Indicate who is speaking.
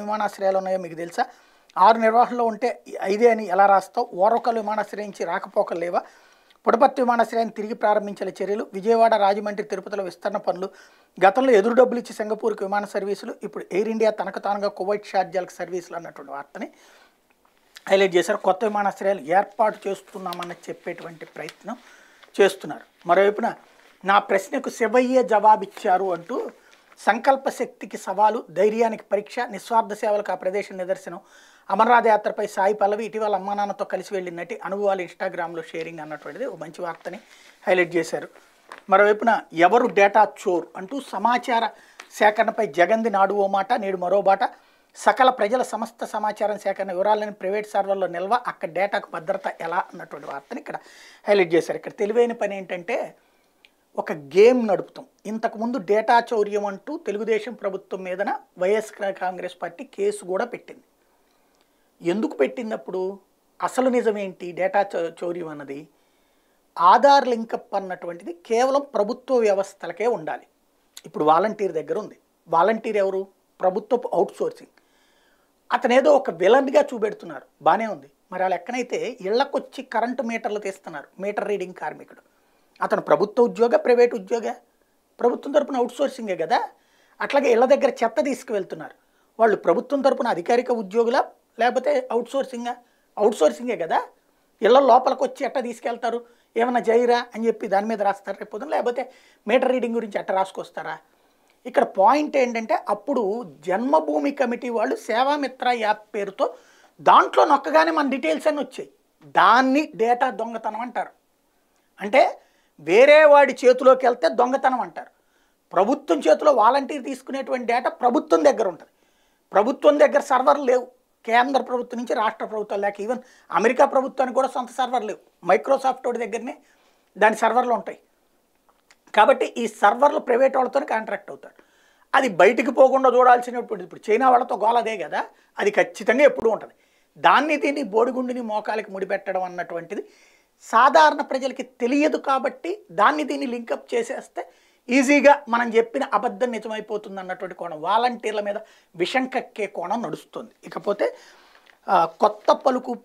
Speaker 1: విమానాశ్రయాలు ఉన్నాయో మీకు తెలుసా ఆరు నిర్వహణలో ఉంటే ఐదే అని ఎలా రాస్తావు ఓరొకలు విమానాశ్రయించి రాకపోకలేవా పుడపర్తి విమానాశ్రయాన్ని తిరిగి ప్రారంభించిన చర్యలు విజయవాడ రాజమండ్రి తిరుపతిలో విస్తరణ పనులు గతంలో ఎదురు డబ్బులు ఇచ్చి సింగపూర్కి విమాన సర్వీసులు ఇప్పుడు ఎయిర్ ఇండియా తనకు తానుగా కువైట్ షార్జాలకు సర్వీసులు అన్నటువంటి వార్తని హైలైట్ చేశారు కొత్త విమానాశ్రయాలు ఏర్పాటు చేస్తున్నామని చెప్పేటువంటి ప్రయత్నం చేస్తున్నారు మరోవైపున నా ప్రశ్నకు శివయ్యే జవాబిచ్చారు అంటూ సంకల్ప శక్తికి సవాలు ధైర్యానికి పరీక్ష నిస్వార్థ సేవలకు ఆ ప్రదేశం నిదర్శనం అమర్నాథ్ యాత్రపై సాయి పల్లవి ఇటీవల అమ్మా నాన్నతో కలిసి వెళ్ళిన నటి అనుభవాలు ఇన్స్టాగ్రామ్లో షేరింగ్ అన్నటువంటిది ఒక మంచి వార్తని హైలైట్ చేశారు మరోవైపున ఎవరు డేటా చోర్ అంటూ సమాచార సేకరణపై జగంది నాడు ఓ మాట నేడు మరో బాట సకల ప్రజల సమస్త సమాచారం సేకరణ వివరాలను ప్రైవేట్ సర్వర్లో నిల్వ అక్కడ డేటాకు భద్రత ఎలా అన్నటువంటి వార్తని ఇక్కడ హైలైట్ చేశారు ఇక్కడ తెలివైన పని ఏంటంటే ఒక గేమ్ నడుపుతాం ఇంతకుముందు డేటా చౌర్యం అంటూ తెలుగుదేశం ప్రభుత్వం మీదన వైఎస్ కాంగ్రెస్ పార్టీ కేసు కూడా పెట్టింది ఎందుకు పెట్టినప్పుడు అసలు నిజమేంటి డేటా చౌర్యం అన్నది ఆధార్ లింకప్ అన్నటువంటిది కేవలం ప్రభుత్వ వ్యవస్థలకే ఉండాలి ఇప్పుడు వాలంటీర్ దగ్గర ఉంది వాలంటీర్ ఎవరు ప్రభుత్వపు అవుట్సోర్సింగ్ అతను ఏదో ఒక విలన్గా చూపెడుతున్నారు బాగానే ఉంది మరి వాళ్ళు లెక్కనైతే ఇళ్లకొచ్చి కరెంటు మీటర్లు తీస్తున్నారు మీటర్ రీడింగ్ కార్మికుడు అతను ప్రభుత్వ ఉద్యోగ ప్రైవేట్ ఉద్యోగ ప్రభుత్వం తరపున అవుట్సోర్సింగే కదా అట్లాగే ఇళ్ళ దగ్గర చెత్త తీసుకువెళ్తున్నారు వాళ్ళు ప్రభుత్వం తరపున అధికారిక ఉద్యోగుల లేకపోతే అవుట్సోర్సింగా అవుట్సోర్సింగే కదా ఇళ్ళ లోపలికి వచ్చి ఎట్ట తీసుకెళ్తారు ఏమైనా జైరా అని చెప్పి దాని మీద రాస్తారు రేపు పొద్దున లేకపోతే మీటర్ రీడింగ్ గురించి ఎట్ట రాసుకొస్తారా ఇక్కడ పాయింట్ ఏంటంటే అప్పుడు జన్మభూమి కమిటీ వాళ్ళు సేవామిత్ర యాప్ పేరుతో దాంట్లో నొక్కగానే మన డీటెయిల్స్ అన్నీ వచ్చాయి దాన్ని డేటా దొంగతనం అంటారు అంటే వేరే వాడి చేతిలోకి వెళ్తే దొంగతనం అంటారు ప్రభుత్వం చేతిలో వాలంటీర్ తీసుకునేటువంటి డేటా ప్రభుత్వం దగ్గర ఉంటుంది ప్రభుత్వం దగ్గర సర్వర్లు లేవు కేంద్ర ప్రభుత్వం నుంచి రాష్ట్ర ప్రభుత్వం లేక ఈవెన్ అమెరికా ప్రభుత్వానికి కూడా సొంత సర్వర్లు లేవు మైక్రోసాఫ్ట్ వాడి దగ్గరనే దాని సర్వర్లు ఉంటాయి కాబట్టి ఈ సర్వర్లు ప్రైవేట్ వాళ్ళతో కాంట్రాక్ట్ అవుతాడు అది బయటికి పోకుండా చూడాల్సినటువంటి ఇప్పుడు చైనా వాళ్ళతో గోలదే కదా అది ఖచ్చితంగా ఎప్పుడు ఉంటుంది దాన్ని తిని బోడిగుండిని మోకాలకి ముడిపెట్టడం అన్నటువంటిది సాధారణ ప్రజలకి తెలియదు కాబట్టి దాన్ని దీన్ని లింకప్ చేసేస్తే ఈజీగా మనం చెప్పిన అబద్ధం నిజమైపోతుంది అన్నటువంటి కోణం వాలంటీర్ల మీద విషం కక్కే కోణం నడుస్తుంది ఇకపోతే కొత్త పలుకు